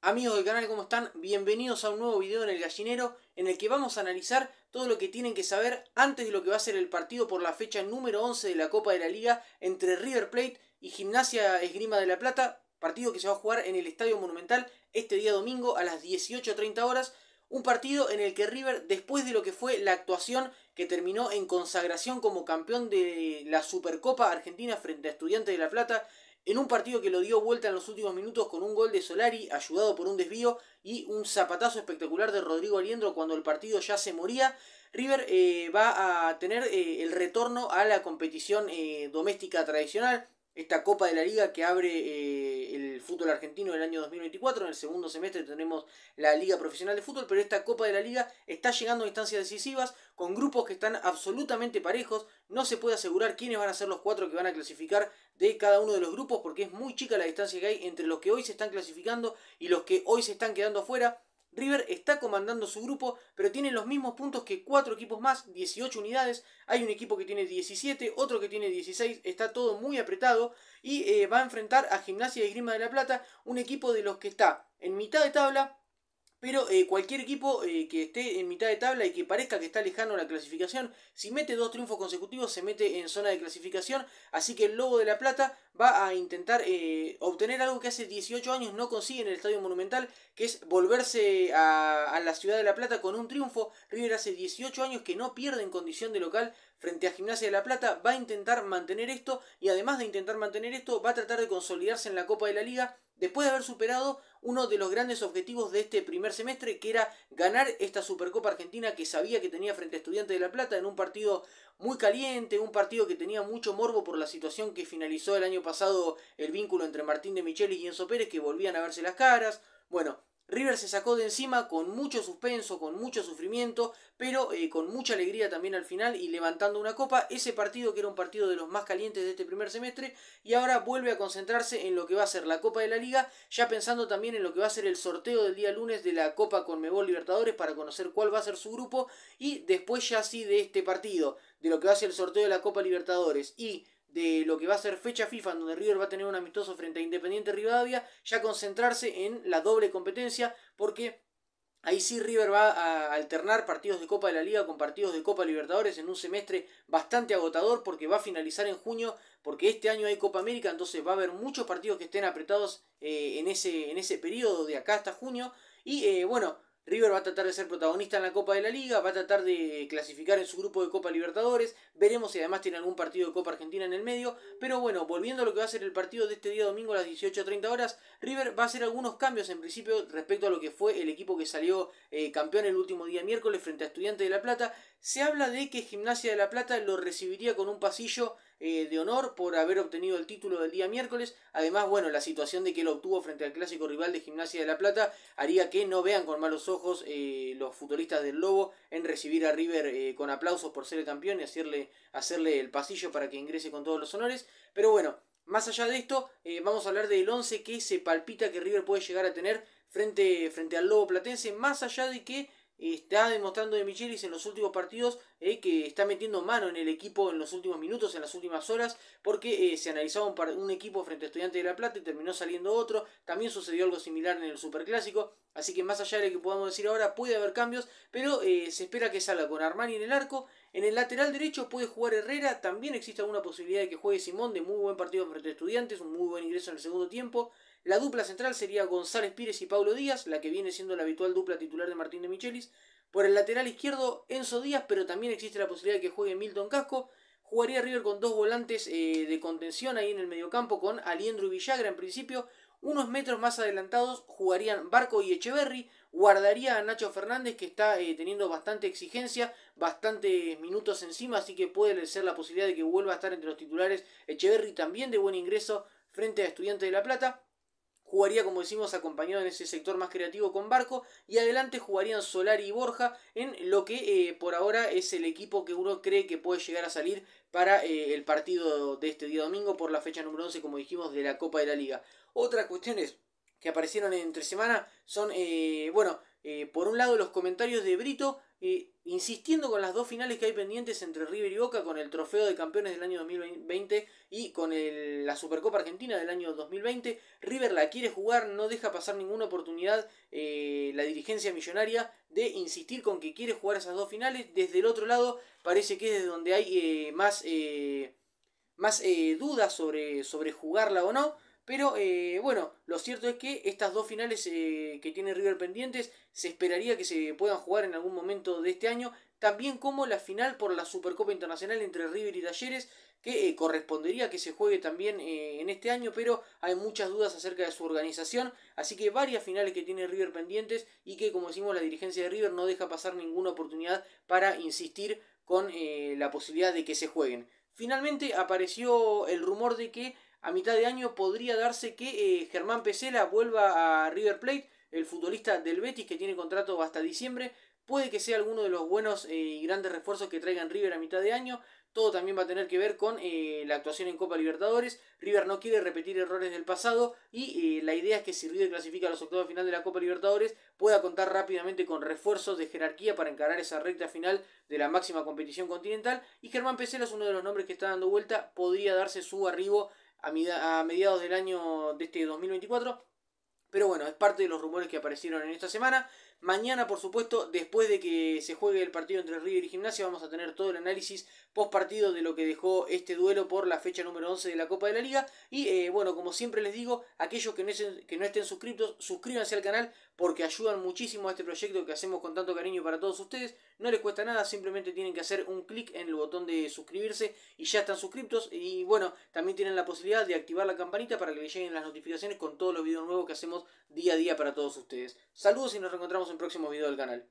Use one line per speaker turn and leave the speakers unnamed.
Amigos del canal, ¿cómo están? Bienvenidos a un nuevo video en el gallinero en el que vamos a analizar todo lo que tienen que saber antes de lo que va a ser el partido por la fecha número 11 de la Copa de la Liga entre River Plate y Gimnasia Esgrima de la Plata, partido que se va a jugar en el Estadio Monumental este día domingo a las 18.30 horas, un partido en el que River, después de lo que fue la actuación que terminó en consagración como campeón de la Supercopa Argentina frente a Estudiantes de La Plata, en un partido que lo dio vuelta en los últimos minutos con un gol de Solari ayudado por un desvío y un zapatazo espectacular de Rodrigo Aliendro cuando el partido ya se moría. River eh, va a tener eh, el retorno a la competición eh, doméstica tradicional, esta Copa de la Liga que abre eh, el fútbol argentino del año 2024. En el segundo semestre tenemos la Liga Profesional de Fútbol, pero esta Copa de la Liga está llegando a instancias decisivas con grupos que están absolutamente parejos. No se puede asegurar quiénes van a ser los cuatro que van a clasificar de cada uno de los grupos porque es muy chica la distancia que hay entre los que hoy se están clasificando y los que hoy se están quedando afuera. River está comandando su grupo, pero tiene los mismos puntos que cuatro equipos más, 18 unidades. Hay un equipo que tiene 17, otro que tiene 16, está todo muy apretado y eh, va a enfrentar a Gimnasia y Grima de la Plata, un equipo de los que está en mitad de tabla, eh, cualquier equipo eh, que esté en mitad de tabla y que parezca que está lejano la clasificación, si mete dos triunfos consecutivos se mete en zona de clasificación. Así que el Lobo de la Plata va a intentar eh, obtener algo que hace 18 años no consigue en el Estadio Monumental, que es volverse a, a la Ciudad de la Plata con un triunfo. River hace 18 años que no pierde en condición de local frente a Gimnasia de la Plata, va a intentar mantener esto y además de intentar mantener esto, va a tratar de consolidarse en la Copa de la Liga después de haber superado uno de los grandes objetivos de este primer semestre, que era ganar esta Supercopa Argentina que sabía que tenía frente a Estudiantes de La Plata en un partido muy caliente, un partido que tenía mucho morbo por la situación que finalizó el año pasado el vínculo entre Martín de Michelis y Enzo Pérez, que volvían a verse las caras. Bueno, River se sacó de encima con mucho suspenso, con mucho sufrimiento, pero eh, con mucha alegría también al final y levantando una copa. Ese partido que era un partido de los más calientes de este primer semestre y ahora vuelve a concentrarse en lo que va a ser la Copa de la Liga, ya pensando también en lo que va a ser el sorteo del día lunes de la Copa con Mebol Libertadores para conocer cuál va a ser su grupo y después ya sí de este partido, de lo que va a ser el sorteo de la Copa Libertadores y de lo que va a ser fecha FIFA, donde River va a tener un amistoso frente a Independiente Rivadavia, ya concentrarse en la doble competencia, porque Ahí sí River va a alternar partidos de Copa de la Liga con partidos de Copa Libertadores en un semestre bastante agotador porque va a finalizar en junio, porque este año hay Copa América, entonces va a haber muchos partidos que estén apretados eh, en, ese, en ese periodo de acá hasta junio. Y eh, bueno, River va a tratar de ser protagonista en la Copa de la Liga, va a tratar de clasificar en su grupo de Copa Libertadores, veremos si además tiene algún partido de Copa Argentina en el medio, pero bueno, volviendo a lo que va a ser el partido de este día domingo a las 18.30 horas, River va a hacer algunos cambios en principio respecto a lo que fue el equipo que salió eh, campeón el último día miércoles frente a Estudiantes de La Plata, se habla de que Gimnasia de La Plata lo recibiría con un pasillo eh, de honor por haber obtenido el título del día miércoles. Además, bueno, la situación de que lo obtuvo frente al clásico rival de Gimnasia de La Plata haría que no vean con malos ojos eh, los futbolistas del Lobo en recibir a River eh, con aplausos por ser el campeón y hacerle, hacerle el pasillo para que ingrese con todos los honores. Pero bueno, más allá de esto, vamos a hablar del 11 que se palpita que River puede llegar a tener frente, frente al Lobo Platense, más allá de que está demostrando de Michelis en los últimos partidos eh, que está metiendo mano en el equipo en los últimos minutos, en las últimas horas, porque eh, se analizaba un, equipo frente a Estudiantes de La Plata y terminó saliendo otro. También sucedió algo similar en el Superclásico, así que más allá de lo que podamos decir ahora, puede haber cambios, pero eh, se espera que salga con Armani en el arco. En el lateral derecho puede jugar Herrera, también existe alguna posibilidad de que juegue Simón, de muy buen partido frente a Estudiantes, un muy buen ingreso en el segundo tiempo. La dupla central sería González Pires y Pablo Díaz, la que viene siendo la habitual dupla titular de Martín de Michelis. Por el lateral izquierdo, Enzo Díaz, pero también existe la posibilidad de que juegue Milton Casco. Jugaría River con dos volantes eh, de contención ahí en el mediocampo con Aliendro y Villagra en principio. Unos metros más adelantados jugarían Barco y Echeverry. Guardaría a Nacho Fernández que está eh, teniendo bastante exigencia, bastantes minutos encima, así que puede ser la posibilidad de que vuelva a estar entre los titulares. Echeverry también de buen ingreso frente a Estudiante de La Plata jugaría, como decimos, acompañado en ese sector más creativo con Barco. Y adelante jugarían Solari y Borja en lo que eh, por ahora es el equipo que uno cree que puede llegar a salir para eh, el partido de este día domingo por la fecha número 11, como dijimos, de la Copa de la Liga. Otras cuestiones que aparecieron entre semana son, eh, bueno, por un lado los comentarios de Brito insistiendo con las dos finales que hay pendientes entre River y Boca, con el trofeo de campeones del año 2020 y con la Supercopa Argentina del año 2020. River la quiere jugar, no deja pasar ninguna oportunidad eh, la dirigencia millonaria de insistir con que quiere jugar esas dos finales. Desde el otro lado parece que es de donde hay eh, más, eh, más dudas sobre, sobre jugarla o no. Pero eh, bueno, lo cierto es que estas dos finales eh, que tiene River pendientes se esperaría que se puedan jugar en algún momento de este año. También como la final por la Supercopa Internacional entre River y Talleres, que eh, correspondería que se juegue también en este año, pero hay muchas dudas acerca de su organización. Así que varias finales que tiene River pendientes y que, como decimos, la dirigencia de River no deja pasar ninguna oportunidad para insistir con la posibilidad de que se jueguen. Finalmente apareció el rumor de que a mitad de año podría darse que eh, Germán Pesela vuelva a River Plate, el futbolista del Betis que tiene contrato hasta diciembre. Puede que sea alguno de los buenos eh, y grandes refuerzos que en River a mitad de año. Todo también va a tener que ver con eh, la actuación en Copa Libertadores. River no quiere repetir errores del pasado y la idea es que si River clasifica a los octavos final de la Copa Libertadores pueda contar rápidamente con refuerzos de jerarquía para encarar esa recta final de la máxima competición continental. Y Germán Pesela es uno de los nombres que está dando vuelta. Podría darse su arribo a, mediados del año de este 2024. Pero bueno, es parte de los rumores que aparecieron en esta semana. Mañana, por supuesto, después de que se juegue el partido entre River y Gimnasia, vamos a tener todo el análisis post partido de lo que dejó este duelo por la fecha número 11 de la Copa de la Liga. Y eh, bueno, como siempre les digo, aquellos que no, estén, que no estén suscriptos, suscríbanse al canal porque ayudan muchísimo a este proyecto que hacemos con tanto cariño para todos ustedes. No les cuesta nada, simplemente tienen que hacer un clic en el botón de suscribirse y ya están suscriptos. Y bueno, también tienen la posibilidad de activar la campanita para que les lleguen las notificaciones con todos los videos nuevos que hacemos día a día para todos ustedes. Saludos y nos reencontramos un próximo video del canal.